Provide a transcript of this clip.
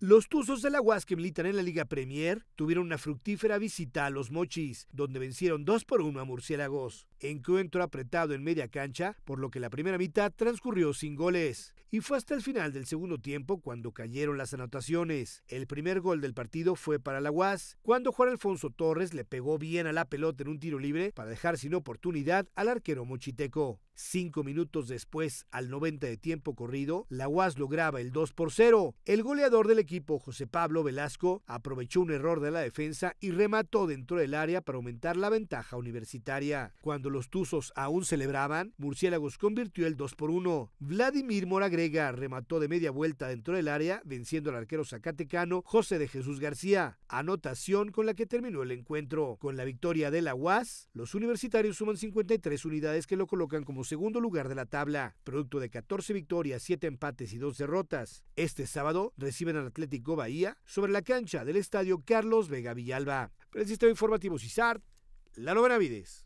Los Tuzos de la que militan en la Liga Premier tuvieron una fructífera visita a los Mochis, donde vencieron 2 por 1 a Murciélagos. Encuentro apretado en media cancha, por lo que la primera mitad transcurrió sin goles. Y fue hasta el final del segundo tiempo cuando cayeron las anotaciones. El primer gol del partido fue para la UAS, cuando Juan Alfonso Torres le pegó bien a la pelota en un tiro libre para dejar sin oportunidad al arquero mochiteco. Cinco minutos después, al 90 de tiempo corrido, la UAS lograba el 2 por 0. El goleador del equipo, José Pablo Velasco, aprovechó un error de la defensa y remató dentro del área para aumentar la ventaja universitaria. Cuando los Tuzos aún celebraban, Murciélagos convirtió el 2 por 1. Vladimir Moragrega remató de media vuelta dentro del área, venciendo al arquero zacatecano José de Jesús García, anotación con la que terminó el encuentro. Con la victoria de la UAS, los universitarios suman 53 unidades que lo colocan como segundo lugar de la tabla, producto de 14 victorias, 7 empates y 2 derrotas. Este sábado reciben a la Atlético Bahía sobre la cancha del estadio Carlos Vega Villalba. Para el sistema informativo CISAR, la novena Vides.